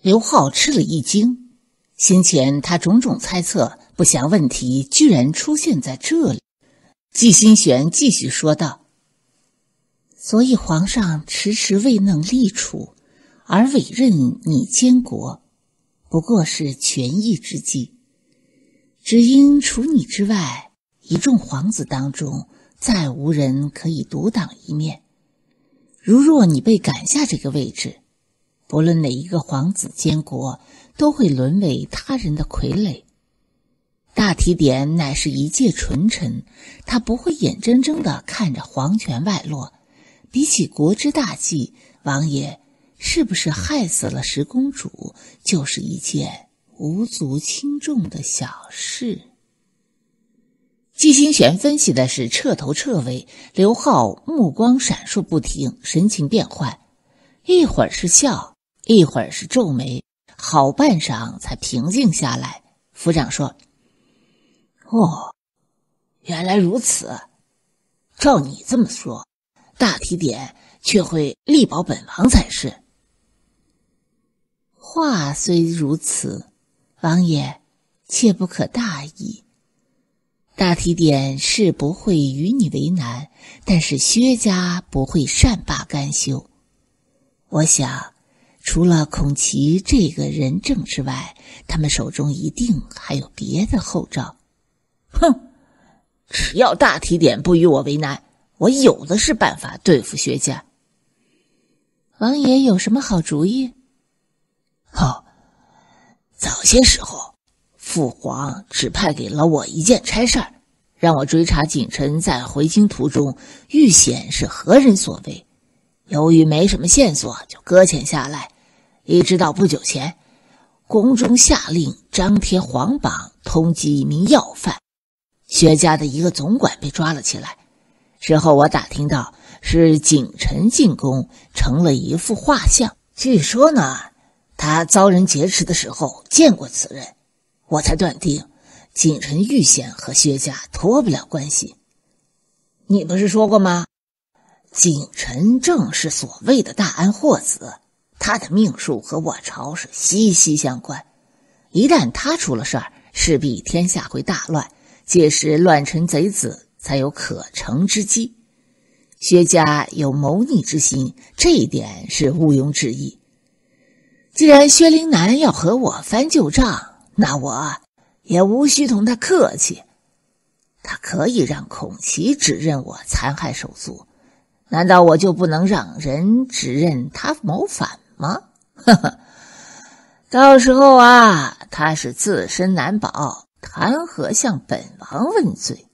刘浩吃了一惊，先前他种种猜测，不想问题居然出现在这里。纪新玄继续说道：“所以皇上迟迟未能立储，而委任你监国，不过是权宜之计。只因除你之外，一众皇子当中再无人可以独当一面。如若你被赶下这个位置，”不论哪一个皇子监国，都会沦为他人的傀儡。大提点乃是一介纯臣，他不会眼睁睁的看着皇权外落。比起国之大计，王爷是不是害死了十公主，就是一件无足轻重的小事。季星玄分析的是彻头彻尾，刘浩目光闪烁不停，神情变幻，一会儿是笑。一会儿是皱眉，好半晌才平静下来。府长说：“哦，原来如此。照你这么说，大提点却会力保本王才是。话虽如此，王爷切不可大意。大提点是不会与你为难，但是薛家不会善罢甘休。我想。”除了孔奇这个人证之外，他们手中一定还有别的后招。哼，只要大提点不与我为难，我有的是办法对付薛家。王爷有什么好主意？哦，早些时候，父皇指派给了我一件差事儿，让我追查景臣在回京途中遇险是何人所为。由于没什么线索，就搁浅下来。一直到不久前，宫中下令张贴皇榜，通缉一名要犯。薛家的一个总管被抓了起来。事后我打听到，是景臣进宫成了一幅画像。据说呢，他遭人劫持的时候见过此人，我才断定景臣遇险和薛家脱不了关系。你不是说过吗？景臣正是所谓的大安货子。他的命数和我朝是息息相关，一旦他出了事儿，势必天下会大乱。届时，乱臣贼子才有可乘之机。薛家有谋逆之心，这一点是毋庸置疑。既然薛凌南要和我翻旧账，那我也无需同他客气。他可以让孔奇指认我残害手足，难道我就不能让人指认他谋反？吗？呵呵，到时候啊，他是自身难保，谈何向本王问罪？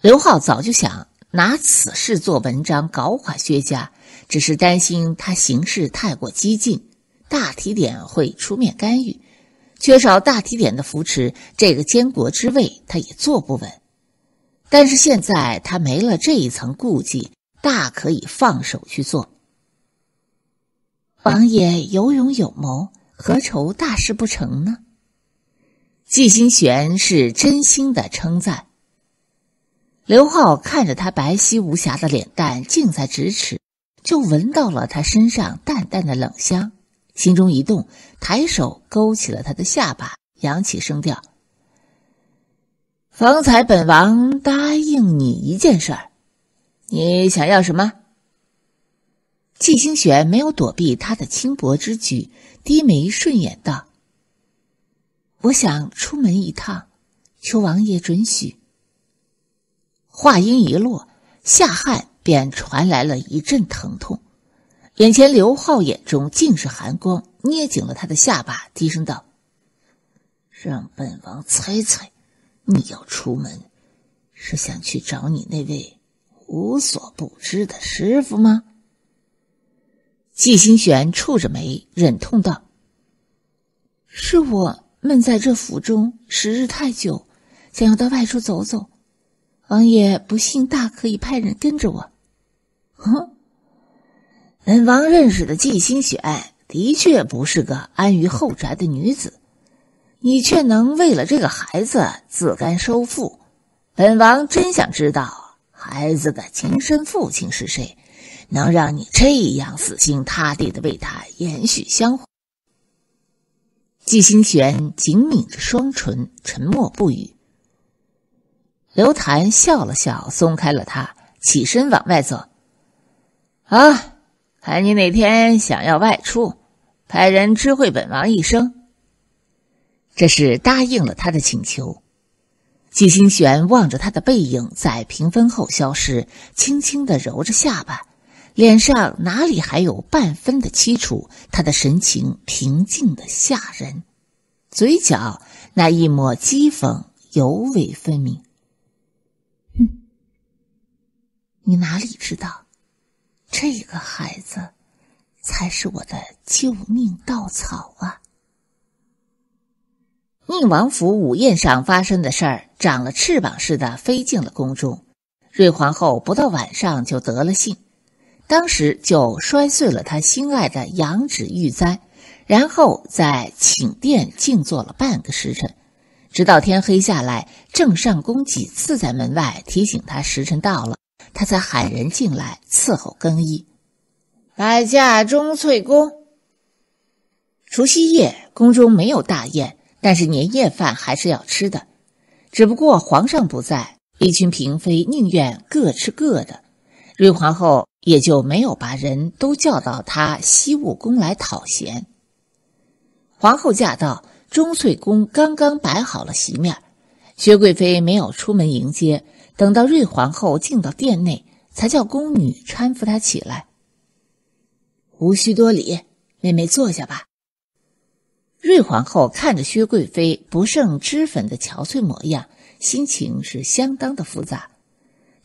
刘浩早就想拿此事做文章，搞垮薛家，只是担心他行事太过激进，大提点会出面干预。缺少大提点的扶持，这个监国之位他也坐不稳。但是现在他没了这一层顾忌，大可以放手去做。王爷有勇有谋，何愁大事不成呢？纪星璇是真心的称赞。刘浩看着他白皙无瑕的脸蛋近在咫尺，就闻到了他身上淡淡的冷香，心中一动，抬手勾起了他的下巴，扬起声调：“方才本王答应你一件事儿，你想要什么？”季星璇没有躲避他的轻薄之举，低眉顺眼道：“我想出门一趟，求王爷准许。”话音一落，夏汉便传来了一阵疼痛。眼前刘浩眼中尽是寒光，捏紧了他的下巴，低声道：“让本王猜猜，你要出门，是想去找你那位无所不知的师傅吗？”纪星璇蹙着眉，忍痛道：“是我闷在这府中时日太久，想要到外出走走。王爷不信，大可以派人跟着我。”哼，本王认识的纪星璇，的确不是个安于后宅的女子。你却能为了这个孩子自甘收复，本王真想知道孩子的亲生父亲是谁。能让你这样死心塌地的为他延续香火？季星璇紧抿着双唇，沉默不语。刘谭笑了笑，松开了他，起身往外走。啊，看你哪天想要外出，派人知会本王一声。这是答应了他的请求。季星璇望着他的背影在屏风后消失，轻轻的揉着下巴。脸上哪里还有半分的凄楚？他的神情平静的吓人，嘴角那一抹讥讽尤为分明。哼，你哪里知道，这个孩子才是我的救命稻草啊！宁王府午宴上发生的事儿，长了翅膀似的飞进了宫中。瑞皇后不到晚上就得了信。当时就摔碎了他心爱的羊脂玉簪，然后在寝殿静坐了半个时辰，直到天黑下来。郑上宫几次在门外提醒他时辰到了，他才喊人进来伺候更衣。摆驾钟粹宫。除夕夜，宫中没有大宴，但是年夜饭还是要吃的，只不过皇上不在，一群嫔妃宁愿各吃各的。瑞皇后。也就没有把人都叫到他西务宫来讨嫌。皇后驾到，钟粹宫刚刚摆好了席面，薛贵妃没有出门迎接，等到瑞皇后进到殿内，才叫宫女搀扶她起来。无需多礼，妹妹坐下吧。瑞皇后看着薛贵妃不胜脂粉的憔悴模样，心情是相当的复杂。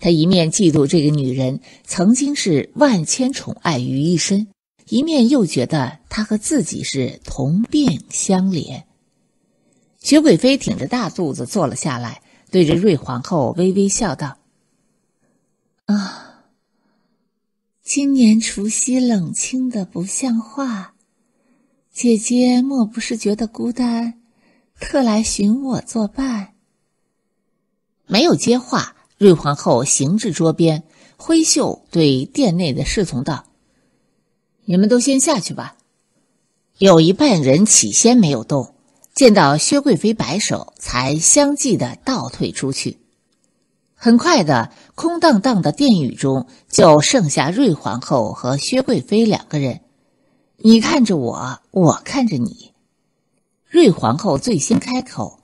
他一面嫉妒这个女人曾经是万千宠爱于一身，一面又觉得她和自己是同病相怜。雪贵妃挺着大肚子坐了下来，对着瑞皇后微微笑道：“啊，今年除夕冷清的不像话，姐姐莫不是觉得孤单，特来寻我作伴？”没有接话。瑞皇后行至桌边，挥袖对殿内的侍从道：“你们都先下去吧。”有一半人起先没有动，见到薛贵妃摆手，才相继的倒退出去。很快的，空荡荡的殿宇中就剩下瑞皇后和薛贵妃两个人。你看着我，我看着你。瑞皇后最先开口。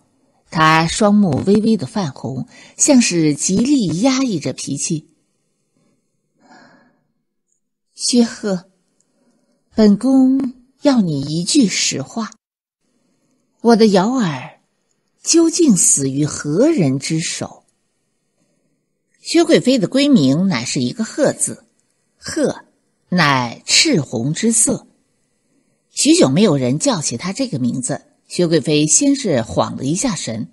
他双目微微的泛红，像是极力压抑着脾气。薛鹤，本宫要你一句实话：我的瑶儿究竟死于何人之手？薛贵妃的闺名乃是一个“鹤”字，“鹤乃赤红之色。许久没有人叫起她这个名字。薛贵妃先是晃了一下神，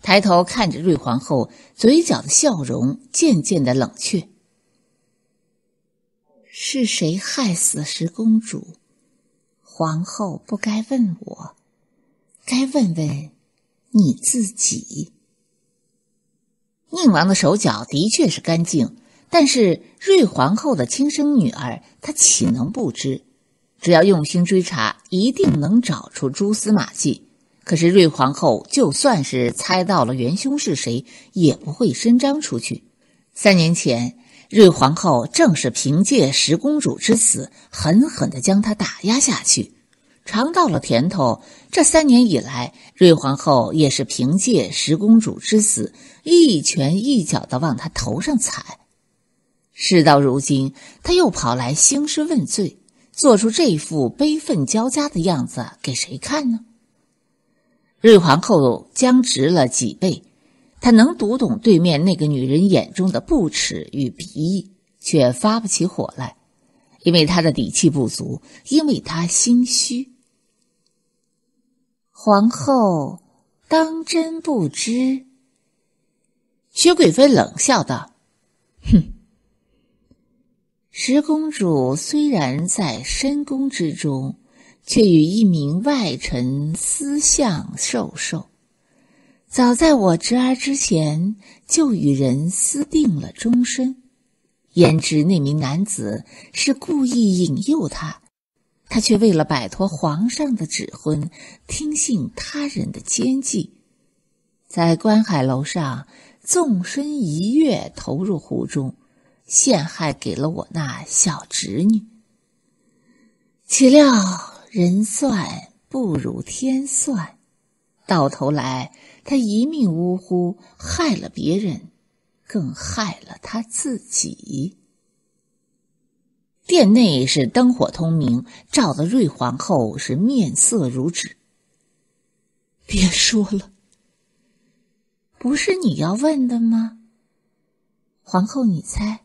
抬头看着瑞皇后，嘴角的笑容渐渐的冷却。是谁害死十公主？皇后不该问我，该问问你自己。宁王的手脚的确是干净，但是瑞皇后的亲生女儿，她岂能不知？只要用心追查，一定能找出蛛丝马迹。可是瑞皇后就算是猜到了元凶是谁，也不会伸张出去。三年前，瑞皇后正是凭借十公主之死，狠狠的将她打压下去，尝到了甜头。这三年以来，瑞皇后也是凭借十公主之死，一拳一脚的往她头上踩。事到如今，她又跑来兴师问罪。做出这副悲愤交加的样子给谁看呢？瑞皇后僵直了脊背，她能读懂对面那个女人眼中的不耻与鄙夷，却发不起火来，因为她的底气不足，因为她心虚。皇后当真不知？薛贵妃冷笑道：“哼。”十公主虽然在深宫之中，却与一名外臣私相授受。早在我侄儿之前，就与人私定了终身。焉知那名男子是故意引诱他，他却为了摆脱皇上的指婚，听信他人的奸计，在观海楼上纵身一跃，投入湖中。陷害给了我那小侄女，岂料人算不如天算，到头来她一命呜呼，害了别人，更害了他自己。殿内是灯火通明，照得瑞皇后是面色如纸。别说了，不是你要问的吗？皇后，你猜。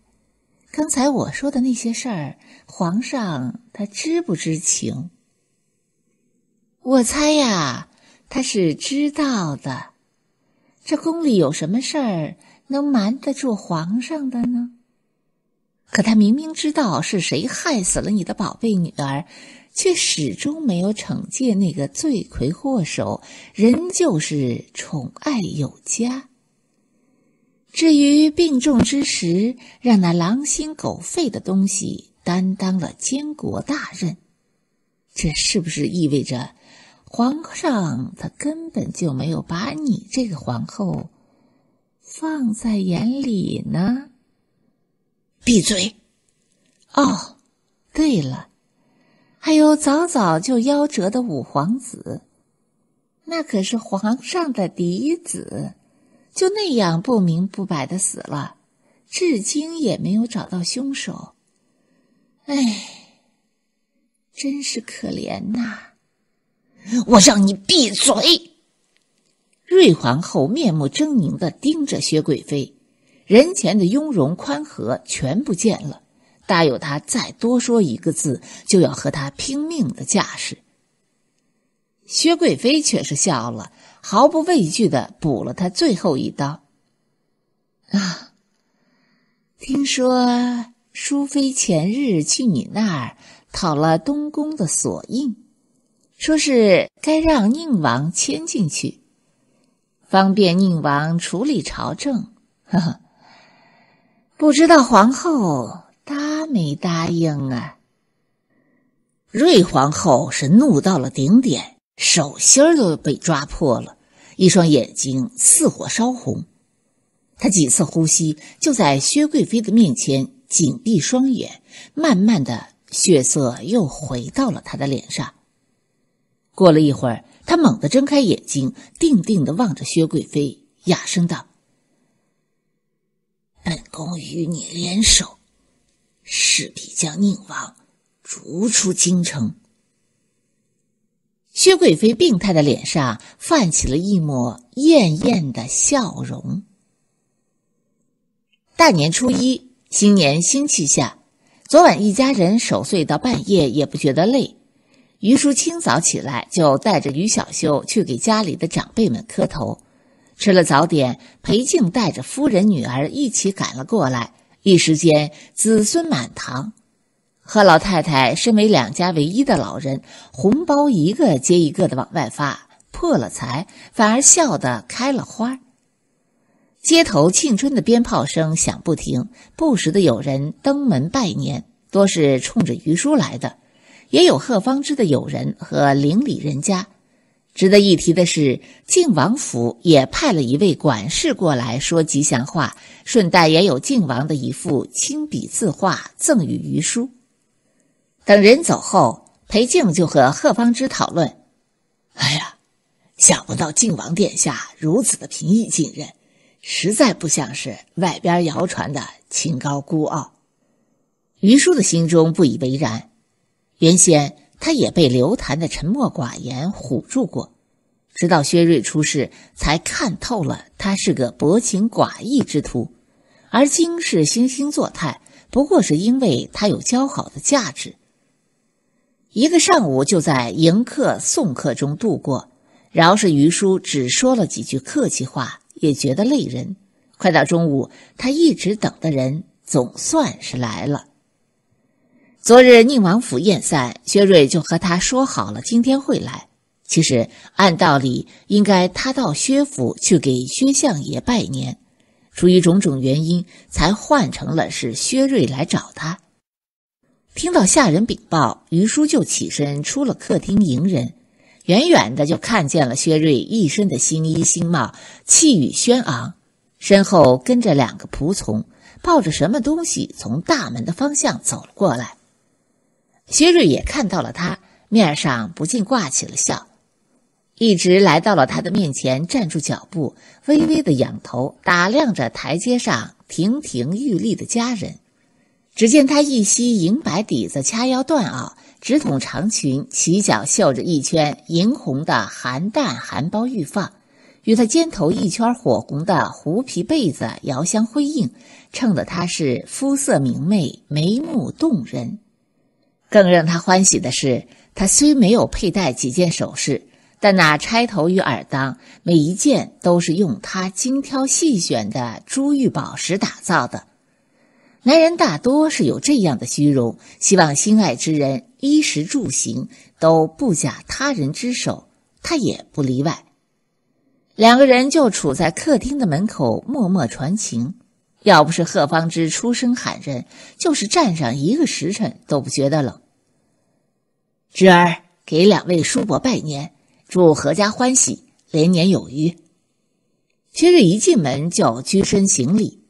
刚才我说的那些事儿，皇上他知不知情？我猜呀，他是知道的。这宫里有什么事儿能瞒得住皇上的呢？可他明明知道是谁害死了你的宝贝女儿，却始终没有惩戒那个罪魁祸首，仍旧是宠爱有加。至于病重之时，让那狼心狗肺的东西担当了监国大任，这是不是意味着皇上他根本就没有把你这个皇后放在眼里呢？闭嘴！哦，对了，还有早早就夭折的五皇子，那可是皇上的嫡子。就那样不明不白的死了，至今也没有找到凶手。哎，真是可怜呐！我让你闭嘴！瑞皇后面目狰狞的盯着薛贵妃，人前的雍容宽和全不见了，大有她再多说一个字就要和她拼命的架势。薛贵妃却是笑了。毫不畏惧的补了他最后一刀。啊，听说淑妃前日去你那儿讨了东宫的锁印，说是该让宁王迁进去，方便宁王处理朝政。呵呵，不知道皇后答没答应啊？瑞皇后是怒到了顶点。手心儿都被抓破了，一双眼睛似火烧红。他几次呼吸，就在薛贵妃的面前紧闭双眼，慢慢的血色又回到了他的脸上。过了一会儿，他猛地睁开眼睛，定定的望着薛贵妃，哑声道：“本宫与你联手，势必将宁王逐出京城。”薛贵妃病态的脸上泛起了一抹艳艳的笑容。大年初一，新年新气象。昨晚一家人守岁到半夜也不觉得累。于叔清早起来就带着于小秀去给家里的长辈们磕头。吃了早点，裴静带着夫人、女儿一起赶了过来，一时间子孙满堂。贺老太太身为两家唯一的老人，红包一个接一个的往外发，破了财反而笑得开了花。街头庆春的鞭炮声响不停，不时的有人登门拜年，多是冲着于叔来的，也有贺方之的友人和邻里人家。值得一提的是，靖王府也派了一位管事过来说吉祥话，顺带也有靖王的一幅亲笔字画赠与于叔。等人走后，裴静就和贺方之讨论：“哎呀，想不到靖王殿下如此的平易近人，实在不像是外边谣传的清高孤傲。”于叔的心中不以为然，原先他也被刘谭的沉默寡言唬住过，直到薛瑞出事，才看透了他是个薄情寡义之徒，而今世惺惺作态，不过是因为他有交好的价值。一个上午就在迎客送客中度过，饶是于叔只说了几句客气话，也觉得累人。快到中午，他一直等的人总算是来了。昨日宁王府宴散，薛瑞就和他说好了，今天会来。其实按道理应该他到薛府去给薛相爷拜年，出于种种原因，才换成了是薛瑞来找他。听到下人禀报，于叔就起身出了客厅迎人。远远的就看见了薛瑞一身的新衣新帽，气宇轩昂，身后跟着两个仆从，抱着什么东西从大门的方向走了过来。薛瑞也看到了他，面上不禁挂起了笑，一直来到了他的面前，站住脚步，微微的仰头打量着台阶上亭亭玉立的家人。只见他一袭银白底子掐腰缎袄，直筒长裙，齐脚绣着一圈银红的含淡含苞欲放，与他肩头一圈火红的狐皮被子遥相辉映，衬得他是肤色明媚，眉目动人。更让他欢喜的是，他虽没有佩戴几件首饰，但那钗头与耳当每一件都是用他精挑细选的珠玉宝石打造的。男人大多是有这样的虚荣，希望心爱之人衣食住行都不假他人之手，他也不例外。两个人就处在客厅的门口默默传情，要不是贺方之出声喊人，就是站上一个时辰都不觉得冷。侄儿给两位叔伯拜年，祝阖家欢喜，连年有余。薛瑞一进门就鞠身行礼。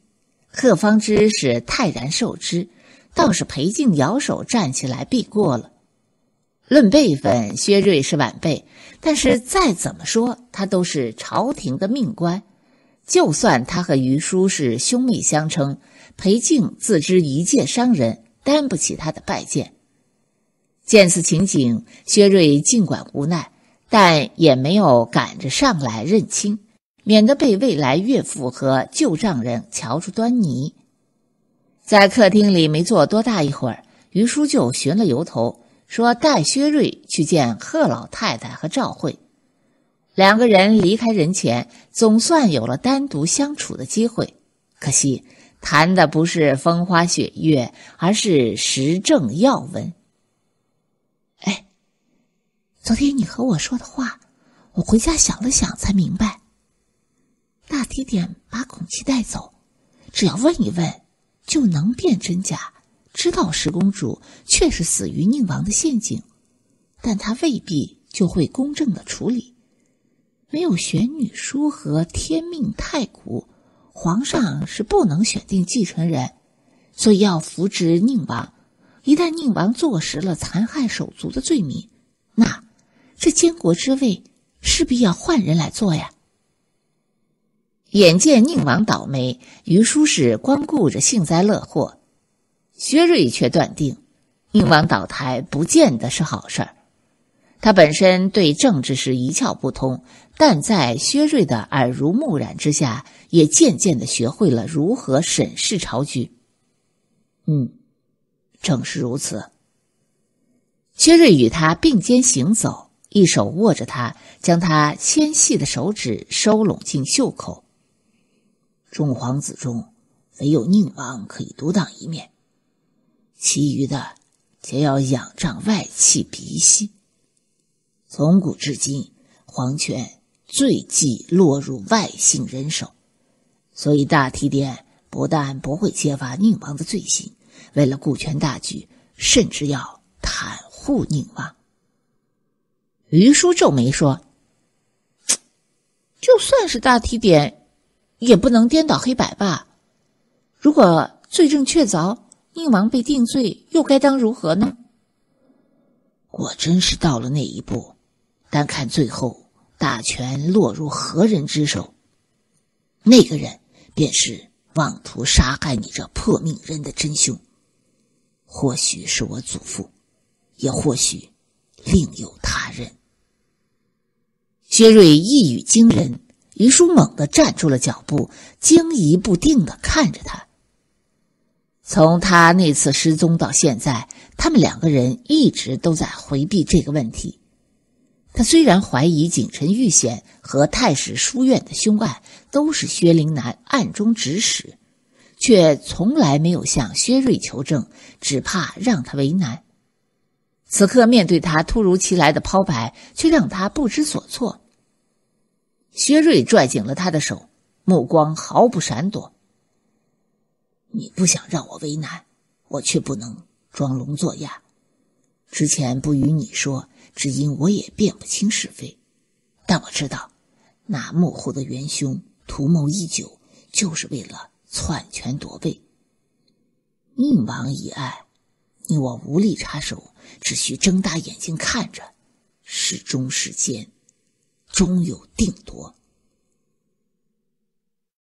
贺方之是泰然受之，倒是裴静摇手站起来避过了。论辈分，薛瑞是晚辈，但是再怎么说，他都是朝廷的命官。就算他和于叔是兄妹相称，裴静自知一介商人，担不起他的拜见。见此情景，薛瑞尽管无奈，但也没有赶着上来认亲。免得被未来岳父和旧丈人瞧出端倪，在客厅里没坐多大一会儿，于叔就寻了由头，说带薛瑞去见贺老太太和赵慧。两个人离开人前，总算有了单独相处的机会。可惜谈的不是风花雪月，而是时政要闻。哎，昨天你和我说的话，我回家想了想才明白。大提点把孔七带走，只要问一问，就能辨真假，知道十公主确实死于宁王的陷阱，但他未必就会公正的处理。没有玄女书和天命太古，皇上是不能选定继承人，所以要扶植宁王。一旦宁王坐实了残害手足的罪名，那这监国之位势必要换人来做呀。眼见宁王倒霉，于叔是光顾着幸灾乐祸，薛瑞却断定宁王倒台不见得是好事儿。他本身对政治是一窍不通，但在薛瑞的耳濡目染之下，也渐渐的学会了如何审视朝局。嗯，正是如此。薛瑞与他并肩行走，一手握着他，将他纤细的手指收拢进袖口。众皇子中，唯有宁王可以独当一面，其余的皆要仰仗外戚鼻息。从古至今，皇权最忌落入外姓人手，所以大提点不但不会揭发宁王的罪行，为了顾全大局，甚至要袒护宁王。于叔皱眉说：“ 就算是大提点。”也不能颠倒黑白吧？如果罪证确凿，宁王被定罪，又该当如何呢？果真是到了那一步，单看最后大权落入何人之手，那个人便是妄图杀害你这破命人的真凶，或许是我祖父，也或许另有他人。薛瑞一语惊人。于叔猛地站住了脚步，惊疑不定地看着他。从他那次失踪到现在，他们两个人一直都在回避这个问题。他虽然怀疑景臣遇险和太史书院的凶案都是薛灵南暗中指使，却从来没有向薛瑞求证，只怕让他为难。此刻面对他突如其来的抛白，却让他不知所措。薛瑞拽紧了他的手，目光毫不闪躲。你不想让我为难，我却不能装聋作哑。之前不与你说，只因我也辨不清是非。但我知道，那幕后的元凶图谋已久，就是为了篡权夺位。宁王一案，你我无力插手，只需睁大眼睛看着，是忠是奸。终有定夺。